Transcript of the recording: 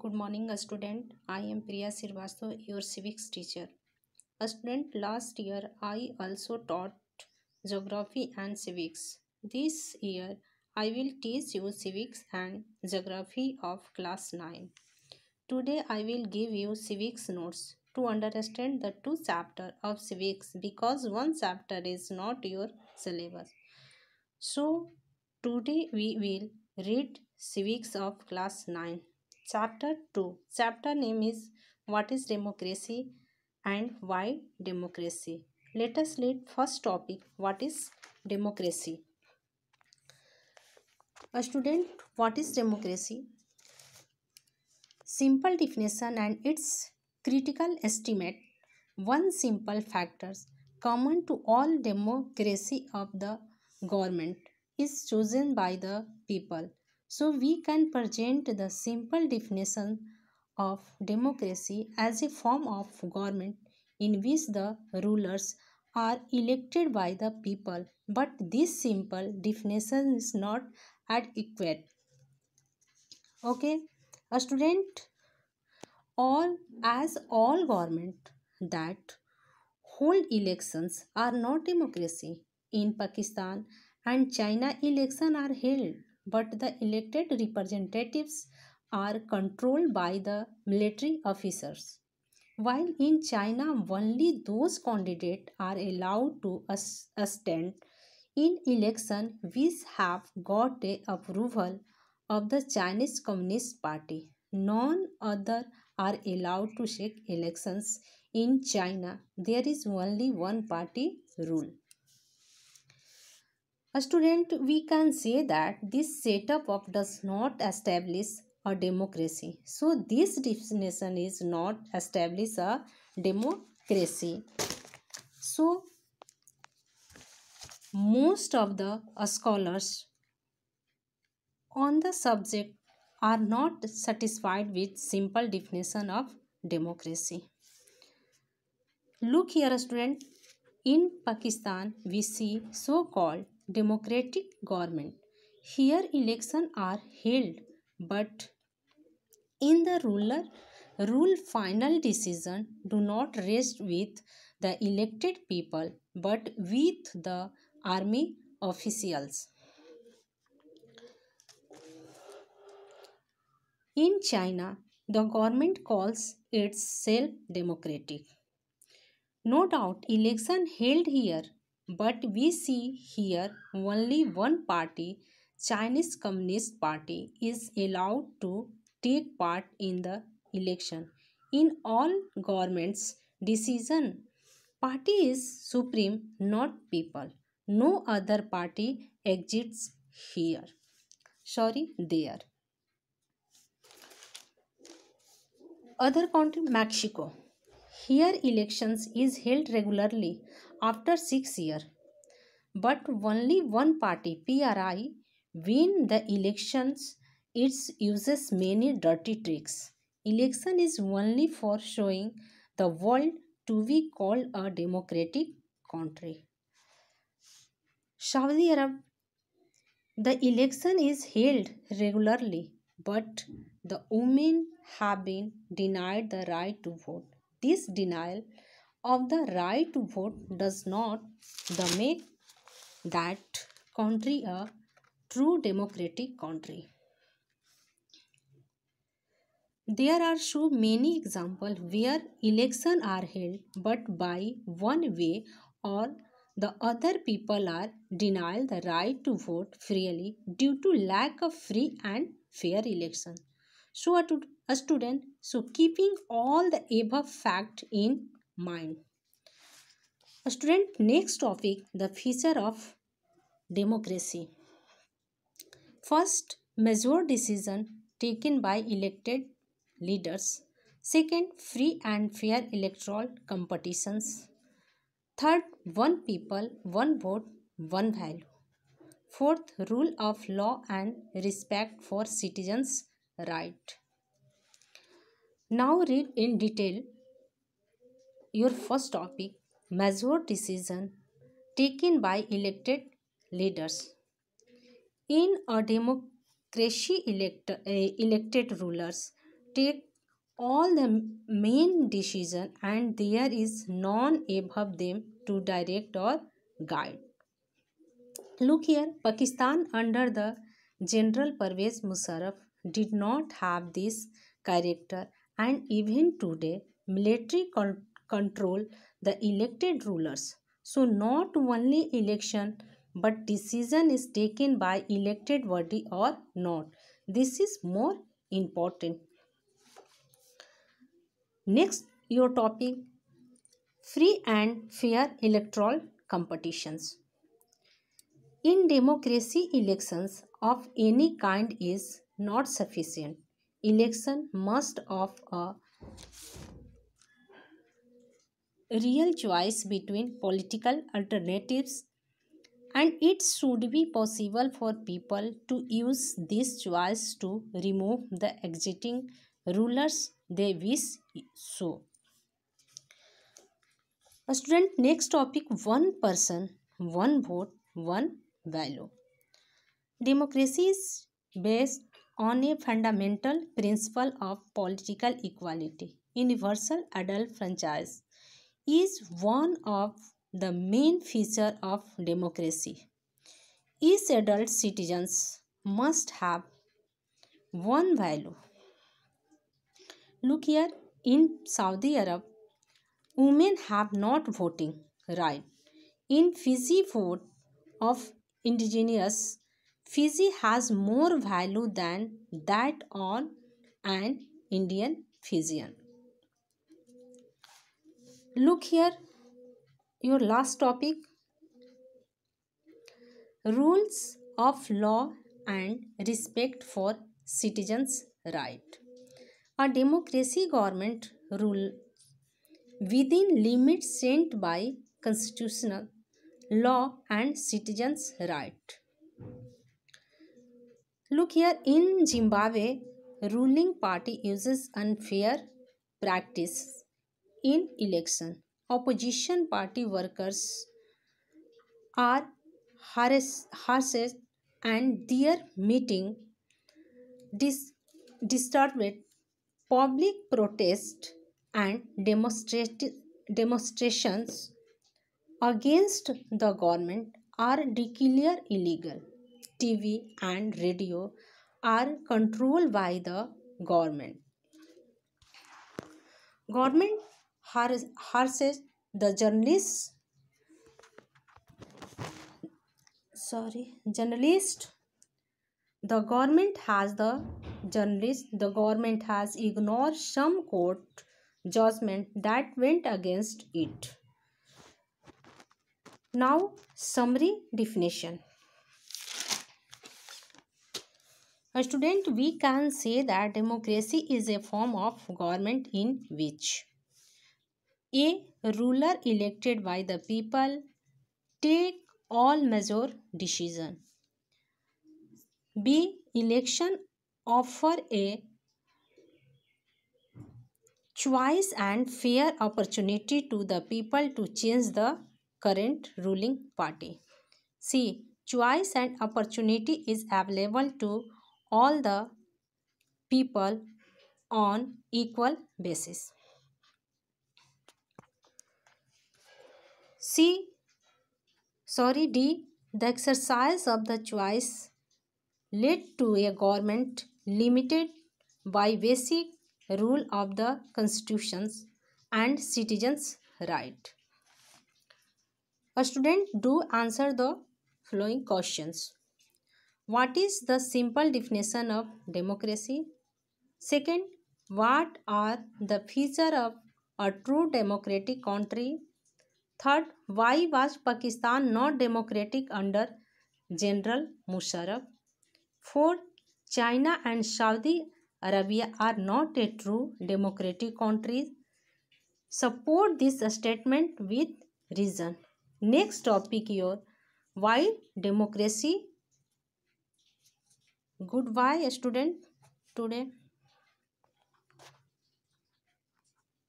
Good morning, student. I am Priya Sirvastav, your civics teacher. A student, last year I also taught geography and civics. This year I will teach you civics and geography of class 9. Today I will give you civics notes to understand the two chapter of civics because one chapter is not your syllabus. So today we will read civics of class 9 Chapter 2 Chapter name is What is Democracy and Why Democracy. Let us read first topic What is Democracy? A student, what is democracy? Simple definition and its critical estimate. One simple factors common to all democracy of the government is chosen by the people so we can present the simple definition of democracy as a form of government in which the rulers are elected by the people. But this simple definition is not adequate. Okay, a student, all as all government that hold elections are not democracy. In Pakistan and China, elections are held but the elected representatives are controlled by the military officers. While in China, only those candidates are allowed to stand in election which have got the approval of the Chinese Communist Party. None other are allowed to shake elections in China. There is only one party rule. A student, we can say that this setup of does not establish a democracy. So this definition is not establish a democracy. So most of the scholars on the subject are not satisfied with simple definition of democracy. Look here student, in Pakistan we see so-called democratic government. Here elections are held, but in the ruler rule final decision do not rest with the elected people but with the army officials. In China, the government calls itself democratic. No doubt, election held here but we see here only one party, Chinese Communist Party, is allowed to take part in the election. In all governments, decision party is supreme, not people. No other party exists here. Sorry, there. Other country, Mexico. Here elections is held regularly after 6 years. But only one party, PRI, win the elections. It uses many dirty tricks. Election is only for showing the world to be called a democratic country. Saudi Arab The election is held regularly, but the women have been denied the right to vote. This denial of the right to vote does not the make that country a true democratic country. There are so many examples where elections are held but by one way or the other people are denied the right to vote freely due to lack of free and fair election. So a, student, so keeping all the above fact in mind. Student, next topic the feature of democracy. First, mature decision taken by elected leaders. Second, free and fair electoral competitions. Third, one people, one vote, one value. Fourth, rule of law and respect for citizens' right. Now read in detail your first topic measure decision taken by elected leaders. In a democracy, elect, uh, elected rulers take all the main decision and there is none above them to direct or guide. Look here, Pakistan under the General Pervez Musharraf did not have this character and even today military con control the elected rulers. So not only election but decision is taken by elected body or not. This is more important. Next your topic free and fair electoral competitions. In democracy elections of any kind is not sufficient. Election must of a real choice between political alternatives and it should be possible for people to use this choice to remove the existing rulers they wish so. Student, next topic one person, one vote, one value. Democracy is based on a fundamental principle of political equality, universal adult franchise, is one of the main feature of democracy. Each adult citizens must have one value. Look here, in Saudi Arab, women have not voting right. In Fiji vote of indigenous, Fiji has more value than that on an Indian Fijian look here your last topic rules of law and respect for citizens right a democracy government rule within limits set by constitutional law and citizens right look here in zimbabwe ruling party uses unfair practice in election. Opposition party workers are harassed and their meeting dis- disturbed public protest and demonstrations against the government are declared illegal. TV and radio are controlled by the government. Government horses the journalist sorry journalist the government has the journalist the government has ignored some court judgment that went against it now summary definition a student we can say that democracy is a form of government in which a ruler elected by the people take all major decision. B election offer a choice and fair opportunity to the people to change the current ruling party. C choice and opportunity is available to all the people on equal basis. C. Sorry, D. The exercise of the choice led to a government limited by basic rule of the constitutions and citizens' right. A student do answer the following questions. What is the simple definition of democracy? Second, what are the features of a true democratic country? Third why was Pakistan not democratic under general Musharraf fourth China and Saudi Arabia are not a true democratic countries support this statement with reason next topic your why democracy good bye student today